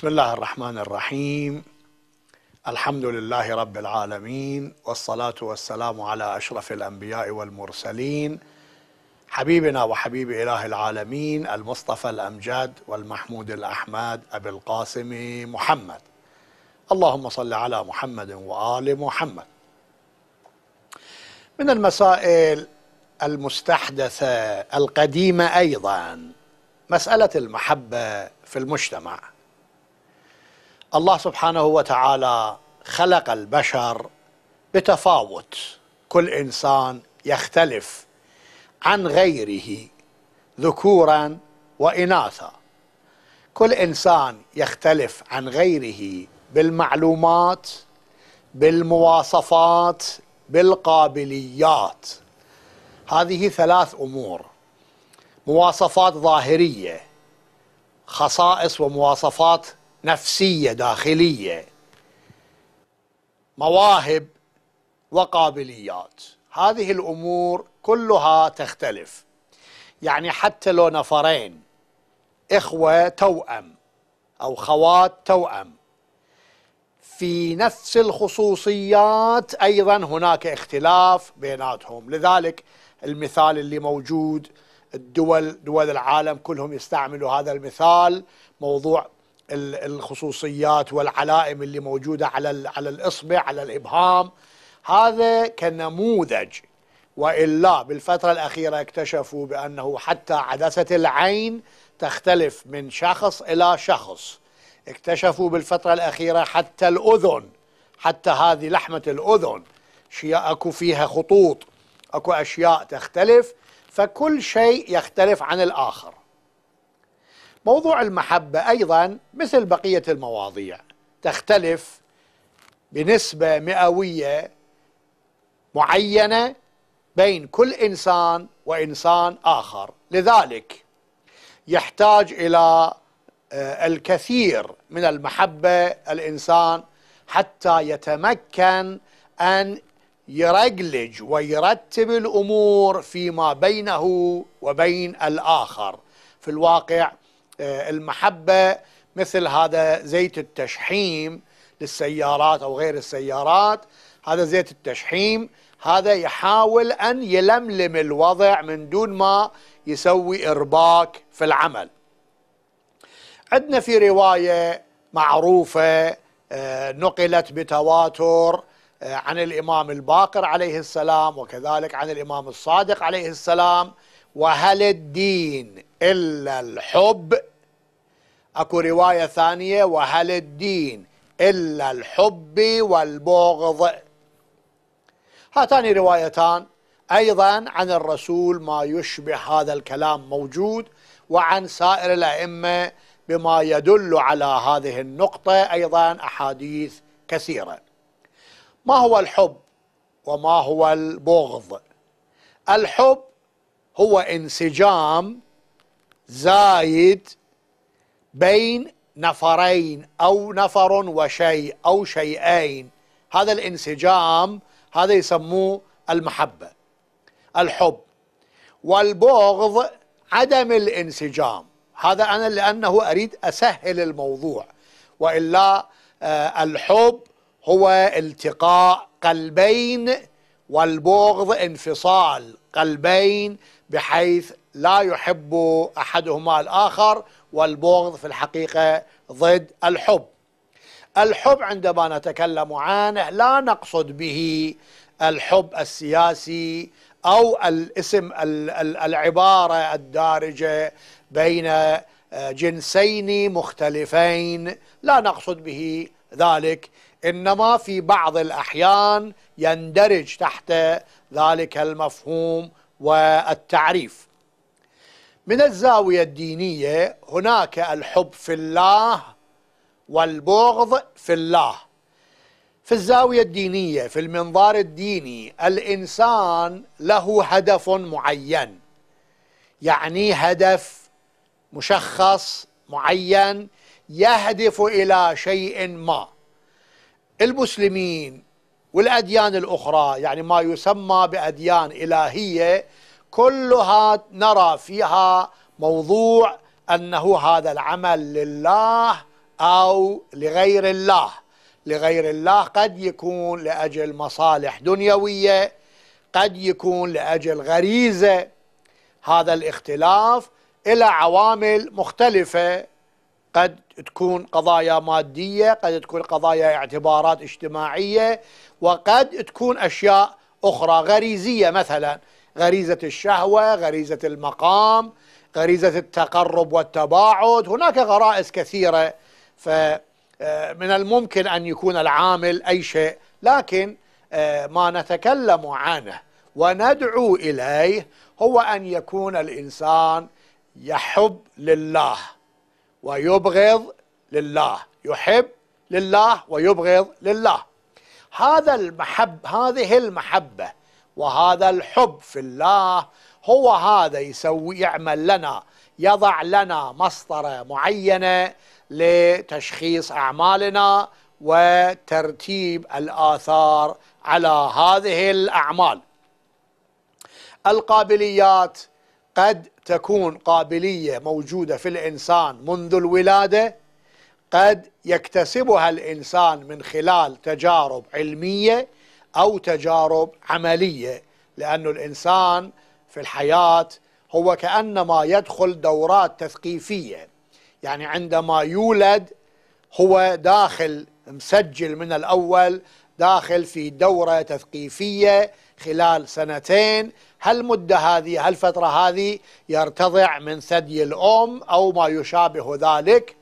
بسم الله الرحمن الرحيم الحمد لله رب العالمين والصلاه والسلام على اشرف الانبياء والمرسلين حبيبنا وحبيب اله العالمين المصطفى الامجاد والمحمود الاحمد ابي القاسم محمد اللهم صل على محمد وال محمد من المسائل المستحدثه القديمه ايضا مساله المحبه في المجتمع الله سبحانه وتعالى خلق البشر بتفاوت كل انسان يختلف عن غيره ذكورا واناثا كل انسان يختلف عن غيره بالمعلومات بالمواصفات بالقابليات هذه ثلاث امور مواصفات ظاهريه خصائص ومواصفات نفسيه داخليه مواهب وقابليات هذه الامور كلها تختلف يعني حتى لو نفرين اخوه توأم او خوات توأم في نفس الخصوصيات ايضا هناك اختلاف بيناتهم لذلك المثال اللي موجود الدول دول العالم كلهم يستعملوا هذا المثال موضوع الخصوصيات والعلائم اللي موجوده على على الاصبع على الابهام هذا كنموذج والا بالفتره الاخيره اكتشفوا بانه حتى عدسه العين تختلف من شخص الى شخص اكتشفوا بالفتره الاخيره حتى الاذن حتى هذه لحمه الاذن شيء اكو فيها خطوط اكو اشياء تختلف فكل شيء يختلف عن الاخر موضوع المحبة أيضا مثل بقية المواضيع تختلف بنسبة مئوية معينة بين كل إنسان وإنسان آخر لذلك يحتاج إلى آه، الكثير من المحبة الإنسان حتى يتمكن أن يرجلج ويرتب الأمور فيما بينه وبين الآخر في الواقع آه، المحبة مثل هذا زيت التشحيم للسيارات أو غير السيارات هذا زيت التشحيم هذا يحاول أن يلملم الوضع من دون ما يسوي إرباك في العمل عندنا في رواية معروفة آه، نقلت بتواتر آه، عن الإمام الباقر عليه السلام وكذلك عن الإمام الصادق عليه السلام وهل الدين إلا الحب أكو رواية ثانية وهل الدين إلا الحب والبغض هاتان روايتان أيضا عن الرسول ما يشبه هذا الكلام موجود وعن سائر الأئمة بما يدل على هذه النقطة أيضا أحاديث كثيرة ما هو الحب وما هو البغض الحب هو انسجام زايد بين نفرين أو نفر وشيء أو شيئين هذا الانسجام هذا يسموه المحبة الحب والبغض عدم الانسجام هذا أنا لأنه أريد أسهل الموضوع وإلا آه، الحب هو التقاء قلبين والبغض انفصال قلبين بحيث لا يحب أحدهما الآخر والبغض في الحقيقة ضد الحب الحب عندما نتكلم عنه لا نقصد به الحب السياسي أو الاسم العبارة الدارجة بين آه، جنسين مختلفين لا نقصد به ذلك إنما في بعض الأحيان يندرج تحت ذلك المفهوم والتعريف من الزاوية الدينية هناك الحب في الله والبغض في الله في الزاوية الدينية في المنظار الديني الإنسان له هدف معين يعني هدف مشخص معين يهدف إلى شيء ما المسلمين والأديان الأخرى يعني ما يسمى بأديان إلهية كلها نرى فيها موضوع أنه هذا العمل لله أو لغير الله لغير الله قد يكون لأجل مصالح دنيوية قد يكون لأجل غريزة هذا الاختلاف إلى عوامل مختلفة قد تكون قضايا مادية قد تكون قضايا اعتبارات اجتماعية وقد تكون أشياء أخرى غريزية مثلاً غريزة الشهوة غريزة المقام غريزة التقرب والتباعد هناك غرائز كثيرة فمن آه، الممكن أن يكون العامل أي شيء لكن آه، ما نتكلم عنه وندعو إليه هو أن يكون الإنسان يحب لله ويبغض لله يحب لله ويبغض لله هذا المحب هذه المحبة وهذا الحب في الله هو هذا يسوي يعمل لنا يضع لنا مسطرة معينة لتشخيص أعمالنا وترتيب الآثار على هذه الأعمال القابليات قد تكون قابلية موجودة في الإنسان منذ الولادة قد يكتسبها الإنسان من خلال تجارب علمية أو تجارب عملية لأن الإنسان في الحياة هو كأنما يدخل دورات تثقيفية يعني عندما يولد هو داخل مسجل من الأول داخل في دورة تثقيفية خلال سنتين هالمدة هذه هالفترة هذه يرتضع من ثدي الأم أو ما يشابه ذلك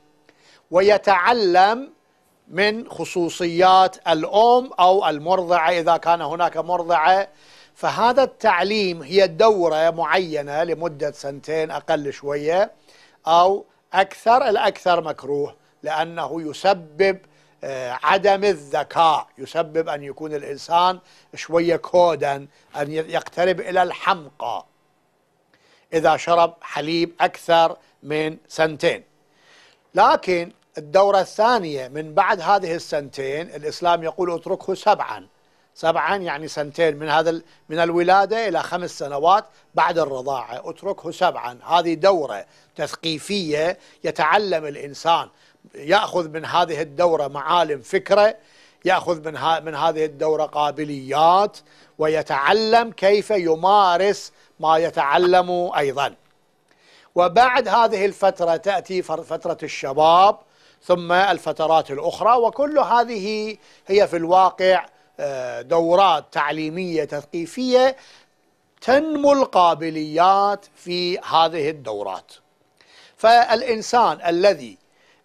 ويتعلم من خصوصيات الأم أو المرضعة إذا كان هناك مرضعة فهذا التعليم هي دورة معينة لمدة سنتين أقل شوية أو أكثر الأكثر مكروه لأنه يسبب آه، عدم الذكاء يسبب أن يكون الإنسان شوية كودا أن يقترب إلى الحمقى إذا شرب حليب أكثر من سنتين لكن الدورة الثانية من بعد هذه السنتين الإسلام يقول اتركه سبعا سبعا يعني سنتين من هذا من الولادة إلى خمس سنوات بعد الرضاعة اتركه سبعا هذه دورة تثقيفية يتعلم الإنسان يأخذ من هذه الدورة معالم فكرة يأخذ من, ها من هذه الدورة قابليات ويتعلم كيف يمارس ما يتعلم أيضا وبعد هذه الفترة تأتي فترة الشباب ثم الفترات الأخرى وكل هذه هي في الواقع آه، دورات تعليمية تثقيفية تنمو القابليات في هذه الدورات فالإنسان الذي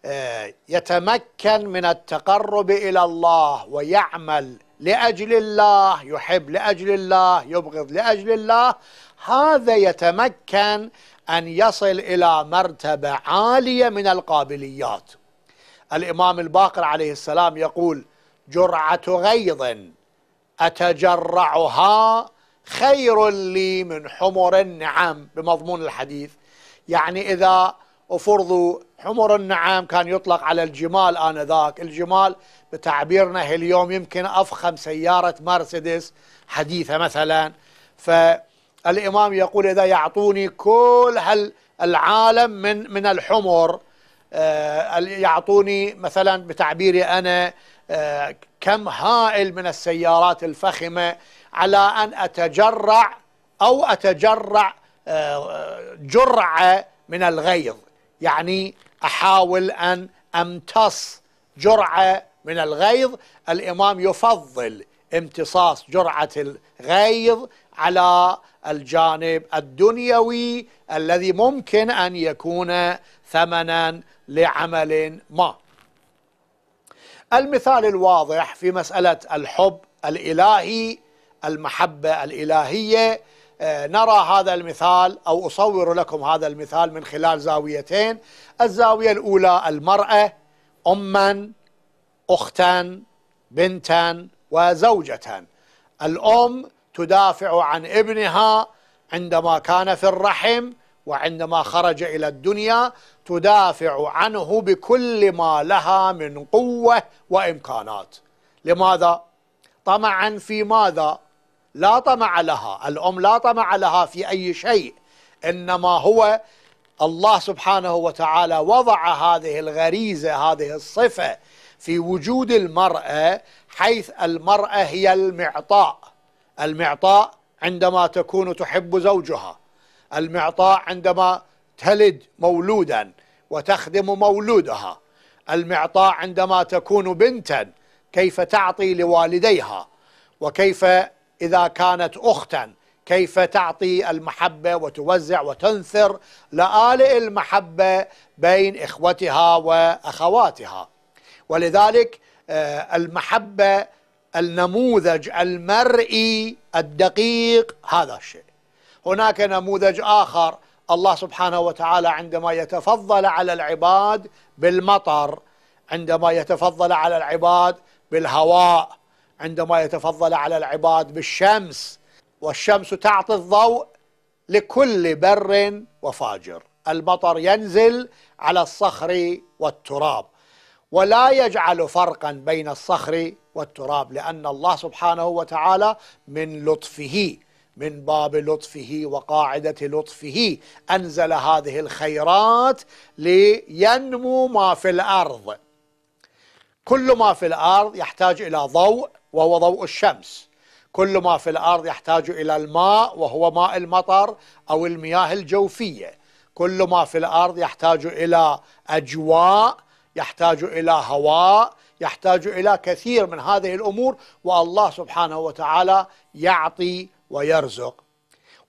آه، يتمكن من التقرب إلى الله ويعمل لأجل الله يحب لأجل الله يبغض لأجل الله هذا يتمكن أن يصل إلى مرتبة عالية من القابليات الإمام الباقر عليه السلام يقول جرعة غيظ أتجرعها خير لي من حمر النعم بمضمون الحديث يعني إذا وفرضوا حمر النعم كان يطلق على الجمال آنذاك الجمال بتعبيرنا اليوم يمكن أفخم سيارة مرسيدس حديثة مثلا فالإمام يقول إذا يعطوني كل هالعالم من من الحمر آه، يعطوني مثلا بتعبيري أنا آه، كم هائل من السيارات الفخمة على أن أتجرع أو أتجرع آه، جرعة من الغيظ يعني أحاول أن أمتص جرعة من الغيظ الإمام يفضل امتصاص جرعة الغيظ على الجانب الدنيوي الذي ممكن أن يكون ثمنا لعمل ما المثال الواضح في مسألة الحب الإلهي المحبة الإلهية آه، نرى هذا المثال أو أصور لكم هذا المثال من خلال زاويتين الزاوية الأولى المرأة أما أختا بنتا وزوجة الأم تدافع عن ابنها عندما كان في الرحم وعندما خرج إلى الدنيا تدافع عنه بكل ما لها من قوة وإمكانات لماذا؟ طمعا في ماذا؟ لا طمع لها الأم لا طمع لها في أي شيء إنما هو الله سبحانه وتعالى وضع هذه الغريزة هذه الصفة في وجود المرأة حيث المرأة هي المعطاء المعطاء عندما تكون تحب زوجها المعطاء عندما تلد مولودا وتخدم مولودها المعطاء عندما تكون بنتا كيف تعطي لوالديها وكيف إذا كانت أختا كيف تعطي المحبة وتوزع وتنثر لآلئ المحبة بين إخوتها وأخواتها ولذلك آه، المحبة النموذج المرئي الدقيق هذا الشيء هناك نموذج آخر الله سبحانه وتعالى عندما يتفضل على العباد بالمطر عندما يتفضل على العباد بالهواء عندما يتفضل على العباد بالشمس والشمس تعطي الضوء لكل بر وفاجر المطر ينزل على الصخر والتراب ولا يجعل فرقا بين الصخر والتراب لأن الله سبحانه وتعالى من لطفه من باب لطفه وقاعدة لطفه أنزل هذه الخيرات لينمو ما في الأرض كل ما في الأرض يحتاج إلى ضوء وهو ضوء الشمس كل ما في الأرض يحتاج إلى الماء وهو ماء المطر أو المياه الجوفية كل ما في الأرض يحتاج إلى أجواء يحتاج إلى هواء يحتاج إلى كثير من هذه الأمور والله سبحانه وتعالى يعطي ويرزق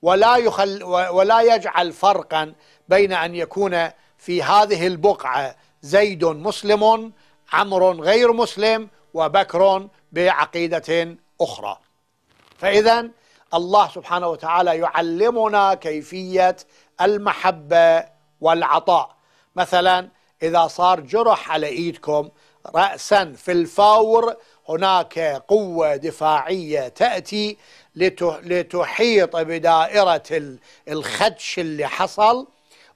ولا, يخل ولا يجعل فرقا بين أن يكون في هذه البقعة زيد مسلم عمرو غير مسلم وبكر بعقيدة أخرى فإذا الله سبحانه وتعالى يعلمنا كيفية المحبة والعطاء مثلا إذا صار جرح على إيدكم رأسا في الفور هناك قوة دفاعية تأتي لتحيط بدائرة الخدش اللي حصل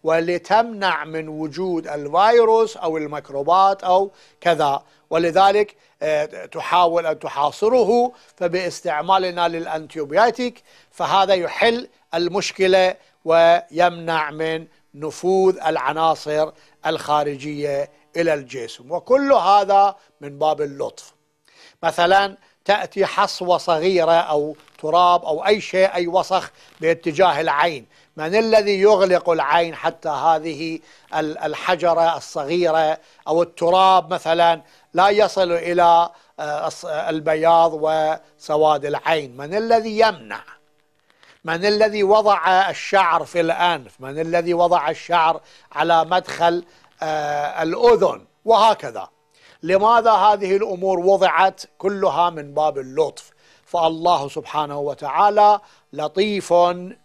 ولتمنع من وجود الفيروس أو الميكروبات أو كذا ولذلك آه، تحاول أن تحاصره فباستعمالنا للأنتيوبياتيك فهذا يحل المشكلة ويمنع من نفوذ العناصر الخارجية إلى الجسم وكل هذا من باب اللطف مثلاً تأتي حصوة صغيرة أو تراب أو أي شيء أي وسخ باتجاه العين من الذي يغلق العين حتى هذه الحجرة الصغيرة أو التراب مثلا لا يصل إلى آه، البياض وسواد العين من الذي يمنع من الذي وضع الشعر في الأنف من الذي وضع الشعر على مدخل آه، الأذن وهكذا لماذا هذه الأمور وضعت كلها من باب اللطف فالله سبحانه وتعالى لطيف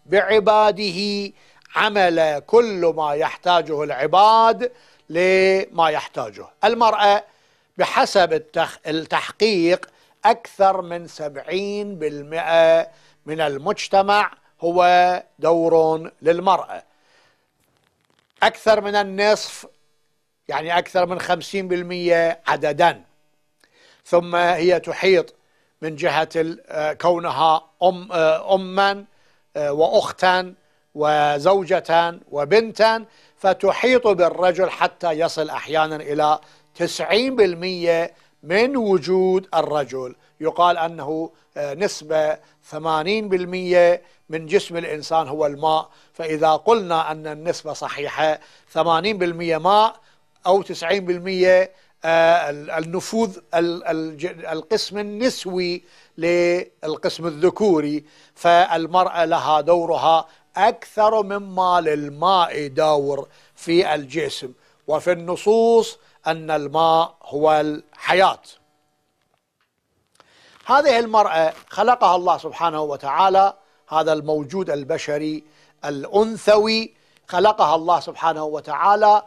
بعباده عمل كل ما يحتاجه العباد لما يحتاجه المرأة بحسب التحقيق أكثر من سبعين بالمئة من المجتمع هو دور للمرأة أكثر من النصف يعني أكثر من 50% عددا ثم هي تحيط من جهة آه، كونها أم آه، أما آه، وأختا وزوجة وبنتا فتحيط بالرجل حتى يصل أحيانا إلى 90% من وجود الرجل يقال أنه نسبة 80% من جسم الإنسان هو الماء فإذا قلنا أن النسبة صحيحة 80% ماء أو 90% آه، النفوذ القسم النسوي للقسم الذكوري فالمرأة لها دورها أكثر مما للماء دور في الجسم وفي النصوص أن الماء هو الحياة هذه المرأة خلقها الله سبحانه وتعالى هذا الموجود البشري الأنثوي خلقها الله سبحانه وتعالى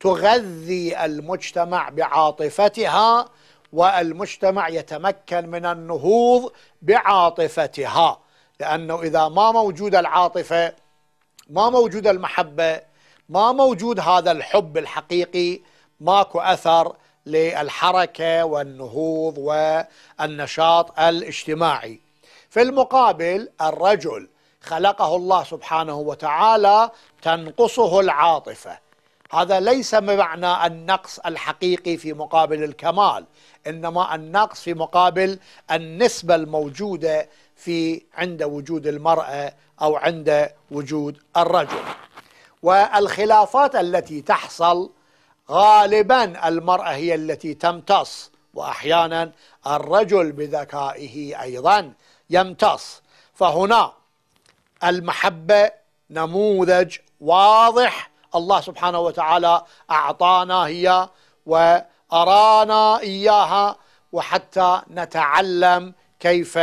تغذي المجتمع بعاطفتها والمجتمع يتمكن من النهوض بعاطفتها لأنه إذا ما موجود العاطفة ما موجود المحبة ما موجود هذا الحب الحقيقي ماكو أثر للحركة والنهوض والنشاط الاجتماعي في المقابل الرجل خلقه الله سبحانه وتعالى تنقصه العاطفة هذا ليس بمعنى النقص الحقيقي في مقابل الكمال إنما النقص في مقابل النسبة الموجودة في عند وجود المرأة أو عند وجود الرجل والخلافات التي تحصل غالبا المرأة هي التي تمتص وأحيانا الرجل بذكائه أيضا يمتص فهنا المحبة نموذج واضح الله سبحانه وتعالى أعطانا هي وأرانا إياها وحتى نتعلم كيف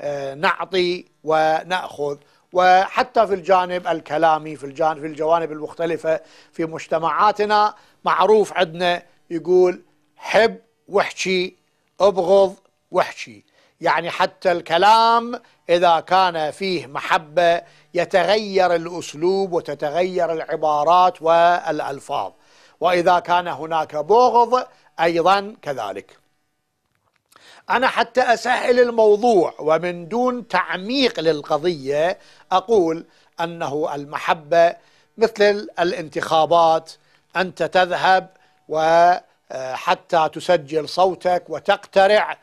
آه، نعطي ونأخذ وحتى في الجانب الكلامي في الجانب في الجوانب المختلفة في مجتمعاتنا معروف عندنا يقول حب واحكي ابغض واحكي يعني حتى الكلام إذا كان فيه محبة يتغير الأسلوب وتتغير العبارات والألفاظ وإذا كان هناك بغض أيضا كذلك أنا حتى أسهل الموضوع ومن دون تعميق للقضية أقول أنه المحبة مثل الانتخابات أنت تذهب وحتى آه، تسجل صوتك وتقترع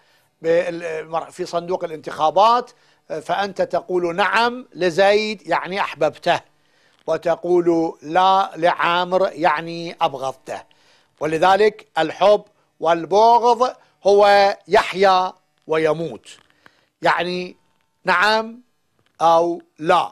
في صندوق الانتخابات فأنت تقول نعم لزيد يعني أحببته وتقول لا لعامر يعني أبغضته ولذلك الحب والبغض هو يحيا ويموت يعني نعم أو لا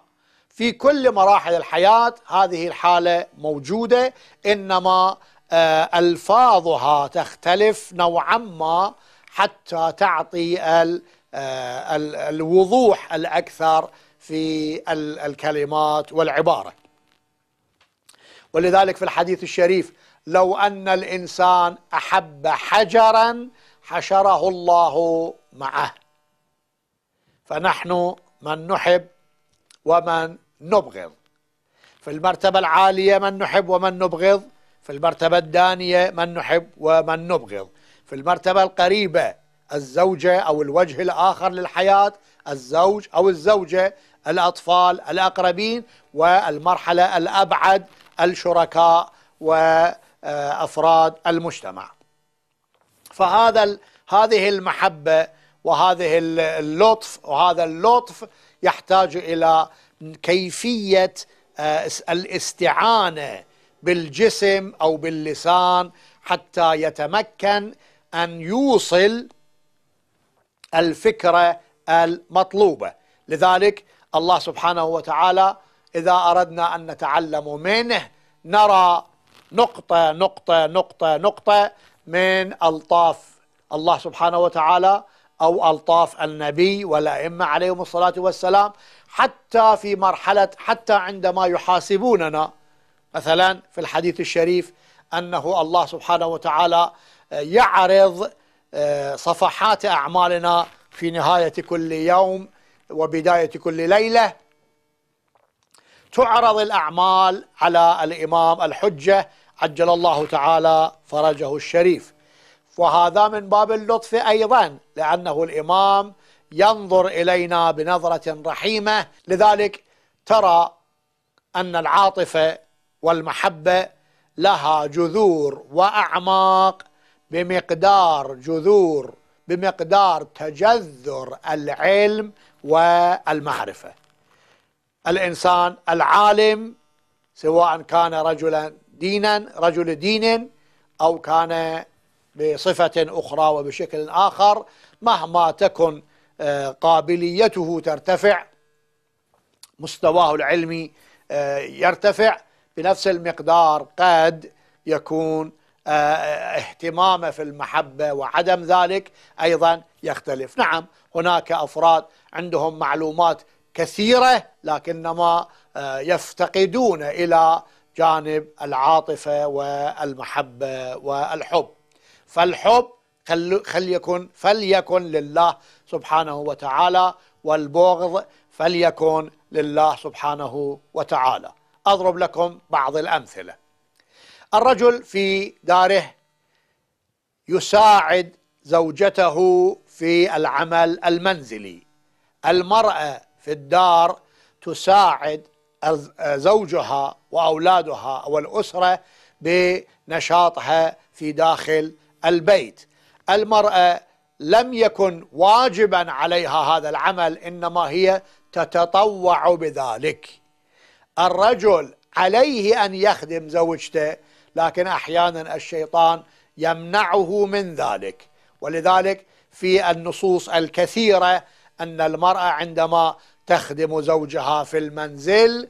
في كل مراحل الحياة هذه الحالة موجودة إنما آه، ألفاظها تختلف نوعا ما حتى تعطي ال آه، الوضوح الأكثر في الكلمات والعبارة ولذلك في الحديث الشريف لو أن الإنسان أحب حجرا حشره الله معه فنحن من نحب ومن نبغض في المرتبة العالية من نحب ومن نبغض في المرتبة الدانية من نحب ومن نبغض في المرتبة القريبة الزوجة أو الوجه الآخر للحياة الزوج أو الزوجة الأطفال الأقربين والمرحلة الأبعد الشركاء وأفراد المجتمع فهذا هذه المحبة وهذه اللطف وهذا اللطف يحتاج إلى كيفية آه، الاستعانة بالجسم أو باللسان حتى يتمكن أن يوصل الفكرة المطلوبة لذلك الله سبحانه وتعالى إذا أردنا أن نتعلم منه نرى نقطة نقطة نقطة نقطة من ألطاف الله سبحانه وتعالى أو ألطاف النبي والأئمة عليهم الصلاة والسلام حتى في مرحلة حتى عندما يحاسبوننا مثلا في الحديث الشريف أنه الله سبحانه وتعالى يعرض صفحات أعمالنا في نهاية كل يوم وبداية كل ليلة تعرض الأعمال على الإمام الحجة عجل الله تعالى فرجه الشريف وهذا من باب اللطف أيضا لأنه الإمام ينظر إلينا بنظرة رحيمة لذلك ترى أن العاطفة والمحبة لها جذور وأعماق بمقدار جذور بمقدار تجذر العلم والمعرفة الإنسان العالم سواء كان رجلا دينا رجل دين أو كان بصفة أخرى وبشكل آخر مهما تكن آه، قابليته ترتفع مستواه العلمي آه، يرتفع بنفس المقدار قد يكون آه، آه، اهتمامه في المحبة وعدم ذلك أيضا يختلف نعم هناك أفراد عندهم معلومات كثيرة لكنما آه، يفتقدون إلى جانب العاطفة والمحبة والحب فالحب يكون فليكن لله سبحانه وتعالى والبغض فليكن لله سبحانه وتعالى أضرب لكم بعض الأمثلة الرجل في داره يساعد زوجته في العمل المنزلي المرأة في الدار تساعد زوجها وأولادها والأسرة بنشاطها في داخل البيت المرأة لم يكن واجبا عليها هذا العمل إنما هي تتطوع بذلك الرجل عليه أن يخدم زوجته لكن أحيانا الشيطان يمنعه من ذلك ولذلك في النصوص الكثيرة أن المرأة عندما تخدم زوجها في المنزل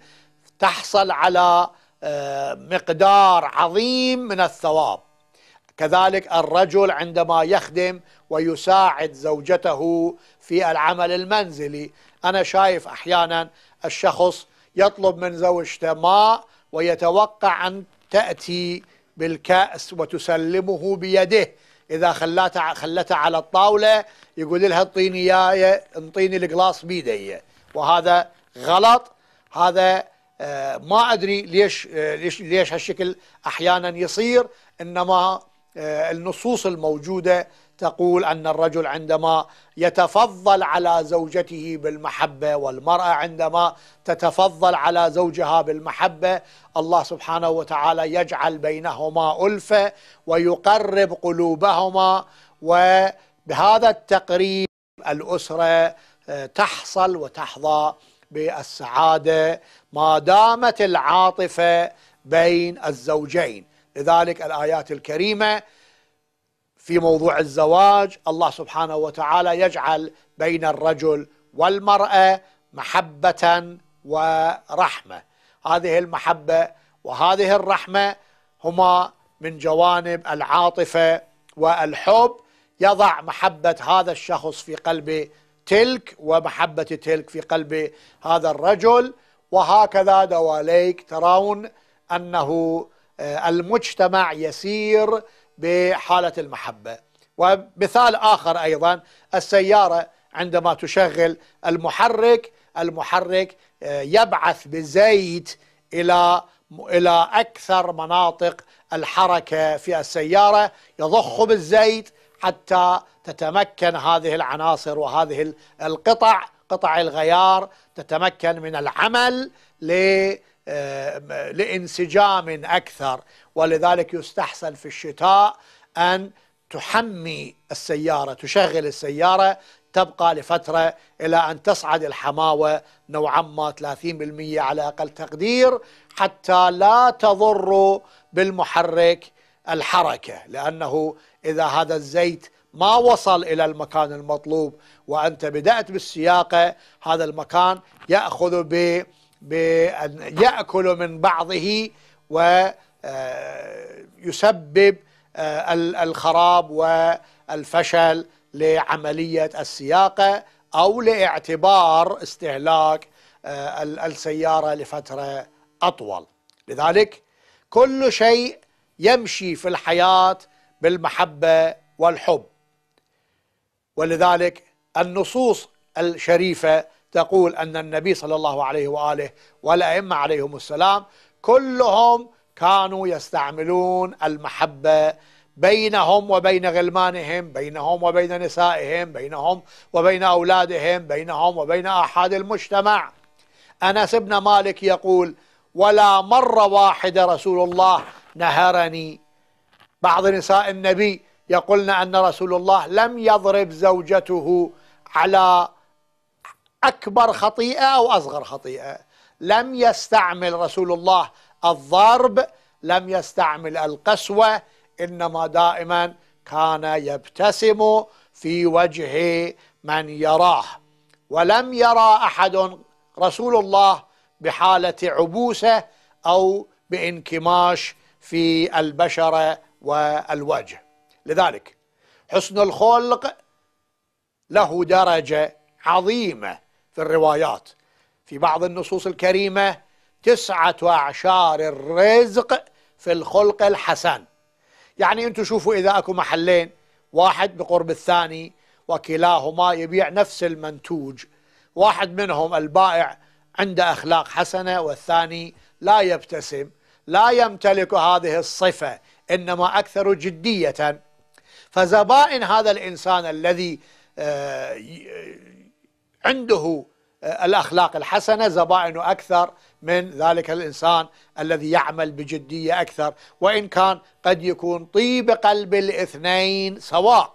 تحصل على آه، مقدار عظيم من الثواب كذلك الرجل عندما يخدم ويساعد زوجته في العمل المنزلي أنا شايف أحيانا الشخص يطلب من زوجته ماء ويتوقع أن تأتي بالكأس وتسلمه بيده إذا خلته خلته على الطاولة يقول لها انطيني إياه انطيني القلاص بيدي وهذا غلط هذا آه، ما أدري ليش آه، ليش ليش هالشكل أحيانا يصير إنما آه، النصوص الموجودة تقول أن الرجل عندما يتفضل على زوجته بالمحبة والمرأة عندما تتفضل على زوجها بالمحبة الله سبحانه وتعالى يجعل بينهما ألفة ويقرب قلوبهما وبهذا التقريب الأسرة آه، تحصل وتحظى بالسعادة ما دامت العاطفة بين الزوجين لذلك الآيات الكريمة في موضوع الزواج الله سبحانه وتعالى يجعل بين الرجل والمرأة محبة ورحمة هذه المحبة وهذه الرحمة هما من جوانب العاطفة والحب يضع محبة هذا الشخص في قلب تلك ومحبة تلك في قلب هذا الرجل وهكذا دواليك ترون أنه آه، المجتمع يسير بحالة المحبة ومثال آخر أيضا السيارة عندما تشغل المحرك المحرك آه، يبعث بزيت إلى إلى أكثر مناطق الحركة في السيارة يضخ بالزيت حتى تتمكن هذه العناصر وهذه القطع قطع الغيار تتمكن من العمل ل آه، لانسجام أكثر ولذلك يستحسن في الشتاء أن تحمي السيارة تشغل السيارة تبقى لفترة إلى أن تصعد الحماوة نوعا ما 30% على أقل تقدير حتى لا تضر بالمحرك الحركة لأنه إذا هذا الزيت ما وصل إلى المكان المطلوب وأنت بدأت بالسياقة هذا المكان يأخذ بالسياقة بأن يأكل من بعضه ويسبب آه، آه، الخراب والفشل لعملية السياقة أو لاعتبار استهلاك آه، السيارة لفترة أطول لذلك كل شيء يمشي في الحياة بالمحبة والحب ولذلك النصوص الشريفة تقول أن النبي صلى الله عليه وآله والأئمة عليهم السلام كلهم كانوا يستعملون المحبة بينهم وبين غلمانهم بينهم وبين نسائهم بينهم وبين أولادهم بينهم وبين أحد المجتمع أنس بن مالك يقول ولا مرة واحدة رسول الله نهرني بعض نساء النبي يقولن أن رسول الله لم يضرب زوجته على أكبر خطيئة أو أصغر خطيئة لم يستعمل رسول الله الضرب لم يستعمل القسوة إنما دائما كان يبتسم في وجه من يراه ولم يرى أحد رسول الله بحالة عبوسة أو بانكماش في البشرة والوجه لذلك حسن الخلق له درجة عظيمة في الروايات في بعض النصوص الكريمة تسعة أعشار الرزق في الخلق الحسن يعني أنتم شوفوا إذا أكو محلين واحد بقرب الثاني وكلاهما يبيع نفس المنتوج واحد منهم البائع عنده أخلاق حسنة والثاني لا يبتسم لا يمتلك هذه الصفة إنما أكثر جدية فزبائن هذا الإنسان الذي آه، عنده الأخلاق الحسنة زبائنه أكثر من ذلك الإنسان الذي يعمل بجدية أكثر وإن كان قد يكون طيب قلب الاثنين سواء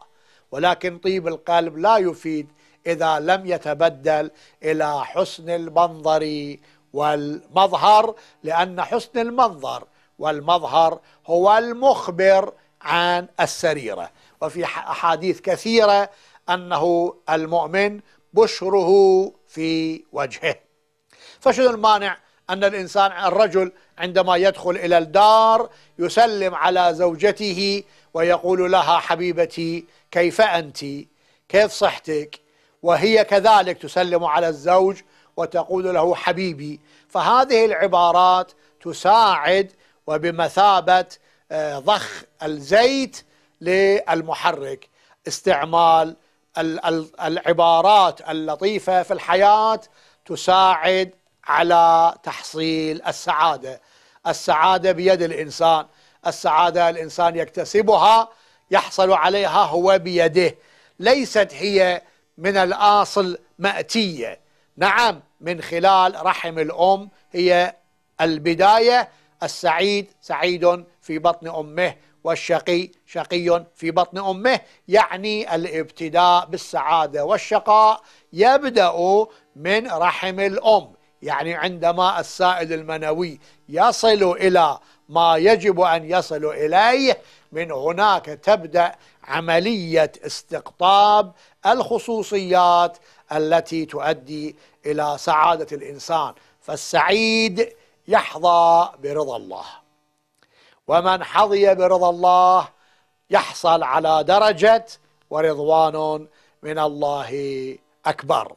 ولكن طيب القلب لا يفيد إذا لم يتبدل إلى حسن المنظر والمظهر لأن حسن المنظر والمظهر هو المخبر عن السريرة وفي أحاديث كثيرة أنه المؤمن بشره في وجهه فشنو المانع أن الإنسان الرجل عندما يدخل إلى الدار يسلم على زوجته ويقول لها حبيبتي كيف أنت كيف صحتك وهي كذلك تسلم على الزوج وتقول له حبيبي فهذه العبارات تساعد وبمثابة آه، ضخ الزيت للمحرك استعمال العبارات اللطيفة في الحياة تساعد على تحصيل السعادة السعادة بيد الإنسان السعادة الإنسان يكتسبها يحصل عليها هو بيده ليست هي من الأصل مأتية نعم من خلال رحم الأم هي البداية السعيد سعيد في بطن أمه والشقي شقي في بطن أمه يعني الابتداء بالسعادة والشقاء يبدأ من رحم الأم يعني عندما السائل المنوي يصل إلى ما يجب أن يصل إليه من هناك تبدأ عملية استقطاب الخصوصيات التي تؤدي إلى سعادة الإنسان فالسعيد يحظى برضا الله ومن حظي برضا الله يحصل على درجة ورضوان من الله أكبر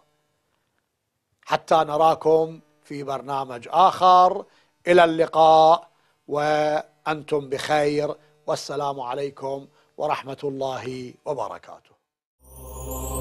حتى نراكم في برنامج آخر إلى اللقاء وأنتم بخير والسلام عليكم ورحمة الله وبركاته